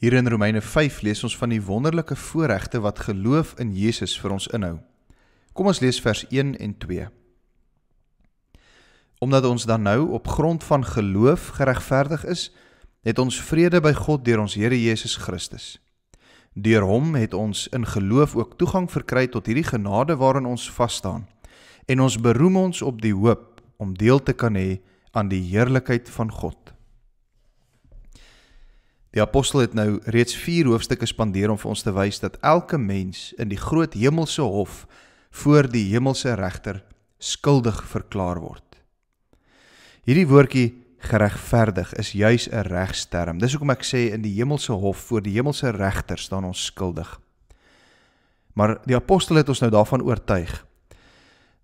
Hier in Romeine 5 lees ons van die wonderlike voorregte wat geloof in Jesus vir ons inhou. Kom ons lees vers 1 en 2. Omdat ons dan nou op grond van geloof geregverdig is, het ons vrede by God deur ons Here Jesus Christus. Deur hom het ons in geloof ook toegang verkry tot hierdie genade waarin ons vas staan en ons beroem ons op die hoop om deel te kan hê aan die heerlikheid van God. Die apostel het nou reeds 4 hoofstukke spandeer om vir ons te wys dat elke mens in die groot hemelse hof voor die hemelse regter skuldig verklaar word. Hierdie woordjie geregverdig is juis 'n regsterm. Dis hoekom ek sê in die hemelse hof voor die hemelse regter staan ons skuldig. Maar die apostel het ons nou daarvan oortuig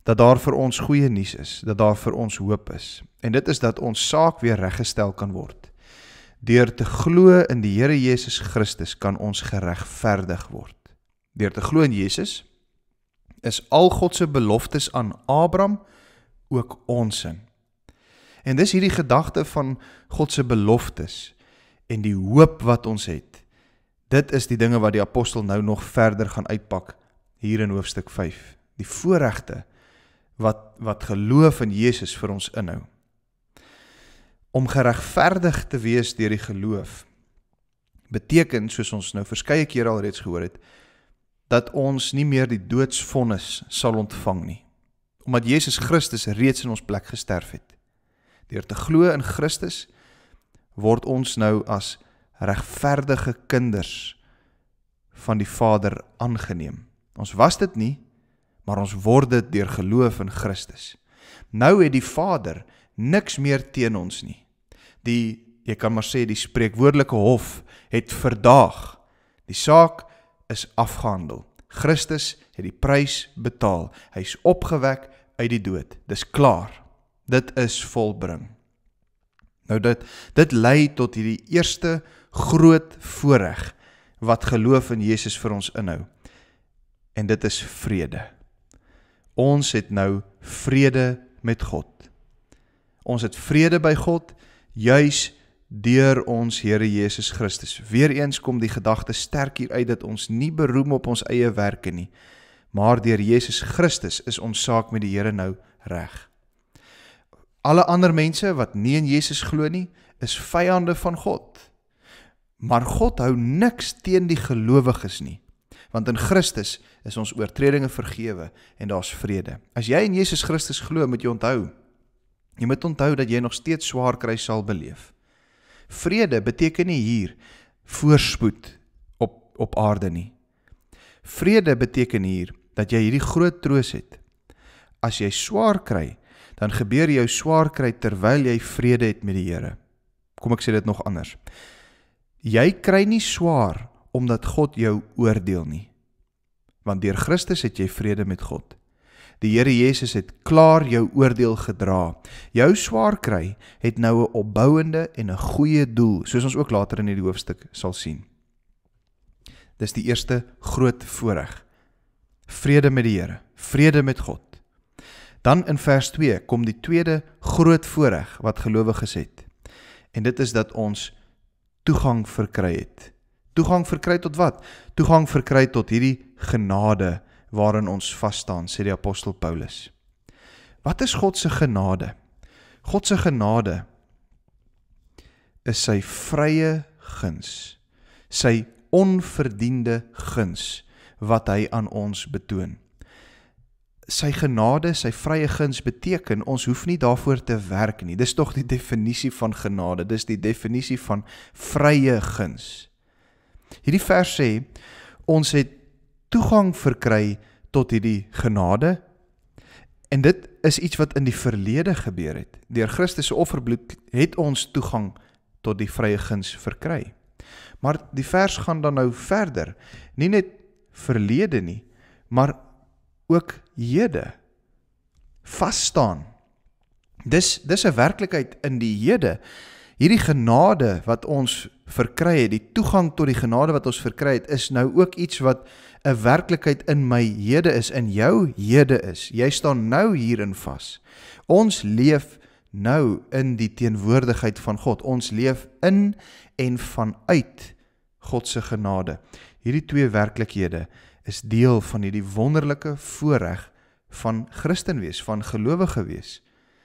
dat daar vir ons goeie nuus is, dat daar vir ons hoop is. En dit is dat ons saak weer reggestel kan word. Deur te glo in die Here Jesus Christus kan ons geregverdig word. Deur te glo in Jesus is al God se beloftes aan Abraham ook ons in. En dis hierdie gedagte van God se beloftes en die hoop wat ons het. Dit is die dinge wat die apostel nou nog verder gaan uitpak hier in hoofstuk 5. Die voorregte wat wat geloof in Jesus vir ons inhou om geregverdig te wees deur die geloof beteken soos ons nou verskeie keer al reeds gehoor het dat ons nie meer die doodsvonnis sal ontvang nie omdat Jesus Christus reeds in ons plek gesterf het deur te glo in Christus word ons nou as regverdige kinders van die Vader aangeneem ons was dit nie maar ons word dit deur geloof in Christus nou het die Vader niks meer teen ons nie die jy kan maar sê die spreekwoordelike hof het verdaag. Die saak is afgehandel. Christus het die prys betaal. Hy's opgewek uit die dood. Dis klaar. Dit is volbring. Nou dit dit lei tot hierdie eerste groot voorreg wat geloof in Jesus vir ons inhou. En dit is vrede. Ons het nou vrede met God. Ons het vrede by God juis deur ons Here Jesus Christus. Weereens kom die gedagte sterk hier uit dat ons nie beroem op ons eie werke nie, maar deur Jesus Christus is ons saak met die Here nou reg. Alle ander mense wat nie in Jesus glo nie, is vyande van God. Maar God hou niks teen die gelowiges nie, want in Christus is ons oortredinge vergewe en daar's vrede. As jy in Jesus Christus glo, moet jy onthou, Jy moet onthou dat jy nog steeds swaar kry sal beleef. Vrede beteken nie hier voorspoed op op aarde nie. Vrede beteken hier dat jy hierdie groot troos het. As jy swaar kry, dan gebeur jou swaar kry terwyl jy vrede het met die Here. Kom ek sê dit nog anders. Jy kry nie swaar omdat God jou oordeel nie. Want deur Christus het jy vrede met God. Die Here Jesus het klaar jou oordeel gedra. Jou swaar kry het nou 'n opbouende en 'n goeie doel, soos ons ook later in hierdie hoofstuk sal sien. Dis die eerste groot voorreg. Vrede met die Here, vrede met God. Dan in vers 2 kom die tweede groot voorreg wat gelowiges het. En dit is dat ons toegang verkry het. Toegang verkry tot wat? Toegang verkry tot hierdie genade waarin ons vas staan, sê die apostel Paulus. Wat is God se genade? God se genade is sy vrye guns, sy onverdiende guns wat hy aan ons betoon. Sy genade, sy vrye guns beteken ons hoef nie daarvoor te werk nie. Dis tog die definisie van genade. Dis die definisie van vrye guns. Hierdie vers sê ons het toegang verkry tot hierdie genade. En dit is iets wat in die verlede gebeur het. Deur Christus se offerbloed het ons toegang tot die vrye guns verkry. Maar die vers gaan dan nou verder. Nie net verlede nie, maar ook hede vas staan. Dis dis 'n werklikheid in die hede hierdie genade wat ons verkry het, die toegang tot die genade wat ons verkry het, is nou ook iets wat 'n werklikheid in my hede is, in jou hede is. Jy staan nou hierin vas. Ons leef nou in die teenwoordigheid van God. Ons leef in en vanuit God se genade. Hierdie twee werklikhede is deel van hierdie wonderlike voorreg van Christen wees, van gelowige wees.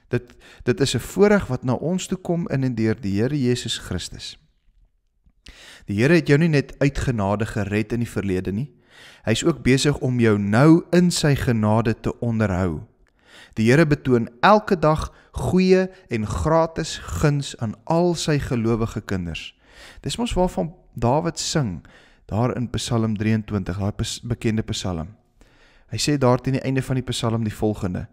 Dit dit is 'n voorreg wat na ons toe kom in en deur die Here Jesus Christus. Die Here het jou nie net uitgenade gered in die verlede nie. Hy's ook besig om jou nou in sy genade te onderhou. Die Here betoon elke dag goeie en gratis guns aan al sy gelowige kinders. Dis mos waarvan Dawid sing daar in Psalm 23, daai bekende Psalm. Hy sê daar teen die einde van die Psalm die volgende: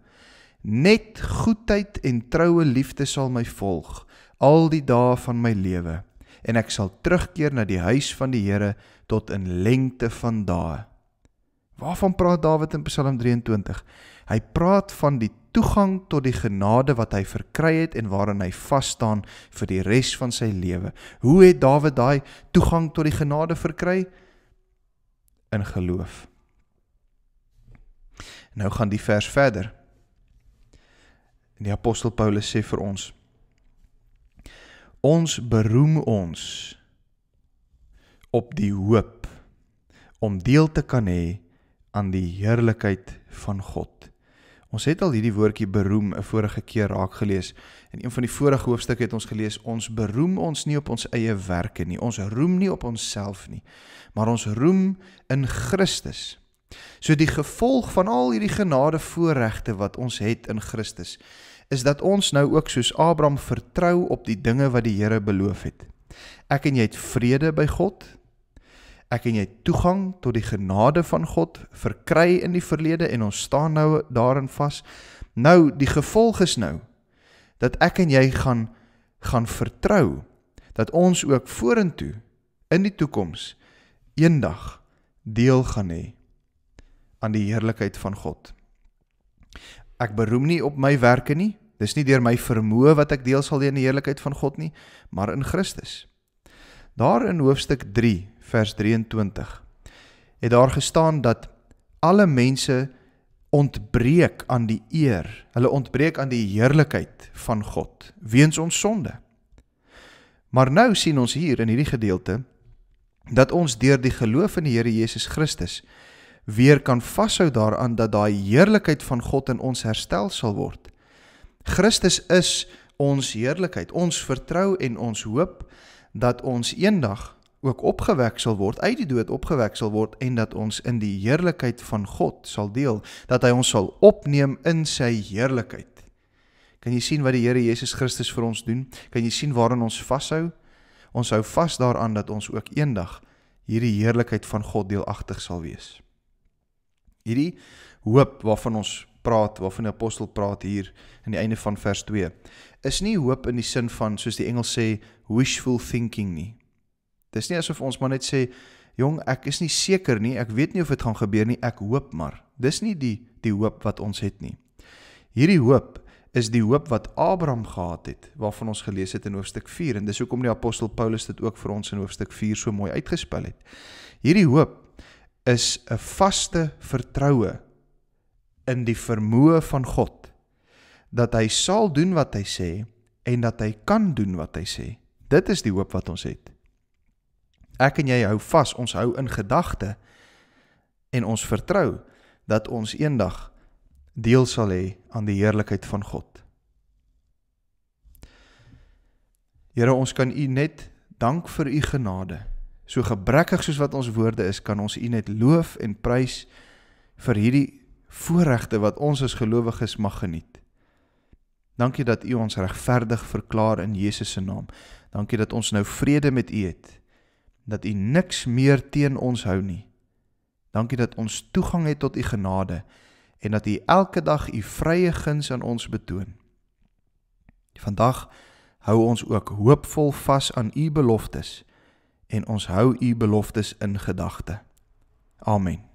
Net goedheid en troue liefde sal my volg al die dae van my lewe en ek sal terugkeer na die huis van die Here tot in lengte van dae. Waarvan praat Dawid in Psalm 23? Hy praat van die toegang tot die genade wat hy verkry het en waaraan hy vas staan vir die res van sy lewe. Hoe het Dawid daai toegang tot die genade verkry? In geloof. Nou gaan die vers verder. En die apostel Paulus sê vir ons: Ons beroem ons op die hoop om deel te kan hê aan die heerlikheid van God. Ons het al hierdie woordjie beroem 'n vorige keer raak gelees. In een van die vorige hoofstukke het ons gelees ons beroem ons nie op ons eie werke nie. Ons roem nie op onsself nie, maar ons roem in Christus. So die gevolg van al hierdie genadevoorregte wat ons het in Christus is dat ons nou ook soos Abraham vertrou op die dinge wat die Here beloof het. Ek en jy het vrede by God. Ek en jy het toegang tot die genade van God verkry in die verlede en ons staan nou daarin vas. Nou die gevolg is nou dat ek en jy gaan gaan vertrou dat ons ook vorentoe in die toekoms eendag deel gaan hê aan die heerlikheid van God. Ek beroem nie op my werke nie. Dis nie deur my vermoë wat ek deel sal in die heerlikheid van God nie, maar in Christus. Daar in hoofstuk 3 vers 23 het daar gestaan dat alle mense ontbreek aan die eer, hulle ontbreek aan die heerlikheid van God weens ons sonde. Maar nou sien ons hier in hierdie gedeelte dat ons deur die geloof in die Here Jesus Christus weer kan vashou daaraan dat daai heerlikheid van God in ons herstel sal word. Christus is ons heerlikheid, ons vertrou en ons hoop dat ons eendag ook opgewek sal word, uit die dood opgewek sal word en dat ons in die heerlikheid van God sal deel, dat hy ons sal opneem in sy heerlikheid. Kan jy sien wat die Here Jesus Christus vir ons doen? Kan jy sien waaraan ons vashou? Ons hou vas daaraan dat ons ook eendag hierdie heerlikheid van God deelagtig sal wees hierdie hoop waarvan ons praat, waarvan die apostel praat hier in die einde van vers 2, is nie hoop in die sin van soos die Engels sê wishful thinking nie. Dis nie asof ons maar net sê jong, ek is nie seker nie, ek weet nie of dit gaan gebeur nie, ek hoop maar. Dis nie die die hoop wat ons het nie. Hierdie hoop is die hoop wat Abraham gehad het waarvan ons gelees het in hoofstuk 4 en dis hoekom die apostel Paulus dit ook vir ons in hoofstuk 4 so mooi uitgespel het. Hierdie hoop is 'n vaste vertroue in die vermoë van God dat hy sal doen wat hy sê en dat hy kan doen wat hy sê. Dit is die hoop wat ons het. Ek en jy hou vas, ons hou in gedagte en ons vertrou dat ons eendag deel sal hê aan die heerlikheid van God. Here, ons kan U net dank vir U genade. So gebrekkig soos wat ons woorde is, kan ons U net loof en prys vir hierdie voorregte wat ons as gelowiges mag geniet. Dankie dat U ons regverdig verklaar in Jesus se naam. Dankie dat ons nou vrede met U het. Dat U niks meer teen ons hou nie. Dankie dat ons toegang het tot U genade en dat U elke dag U vrye guns aan ons betoon. Vandag hou ons ook hoopvol vas aan U beloftes en ons hou u beloftes in gedagte. Amen.